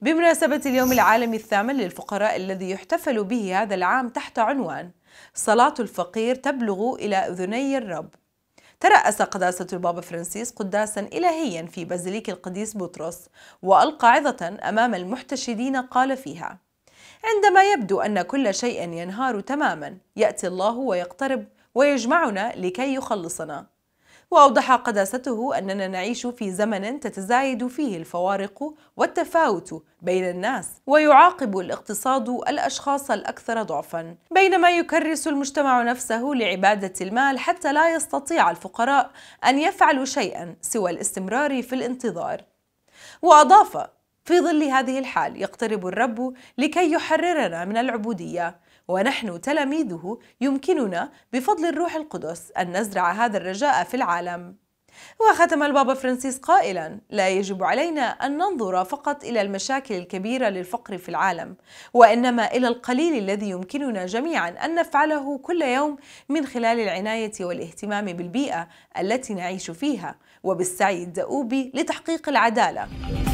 بمناسبة اليوم العالمي الثامن للفقراء الذي يحتفل به هذا العام تحت عنوان صلاة الفقير تبلغ إلى أذني الرب ترأس قداسة البابا فرانسيس قداسا إلهيا في بازليك القديس بطرس وألقى عظة أمام المحتشدين قال فيها عندما يبدو أن كل شيء ينهار تماما يأتي الله ويقترب ويجمعنا لكي يخلصنا وأوضح قداسته أننا نعيش في زمن تتزايد فيه الفوارق والتفاوت بين الناس ويعاقب الاقتصاد الأشخاص الأكثر ضعفا بينما يكرس المجتمع نفسه لعبادة المال حتى لا يستطيع الفقراء أن يفعلوا شيئا سوى الاستمرار في الانتظار وأضاف في ظل هذه الحال يقترب الرب لكي يحررنا من العبوديه ونحن تلاميذه يمكننا بفضل الروح القدس ان نزرع هذا الرجاء في العالم وختم البابا فرانسيس قائلا لا يجب علينا ان ننظر فقط الى المشاكل الكبيره للفقر في العالم وانما الى القليل الذي يمكننا جميعا ان نفعله كل يوم من خلال العنايه والاهتمام بالبيئه التي نعيش فيها وبالسعي الدؤوب لتحقيق العداله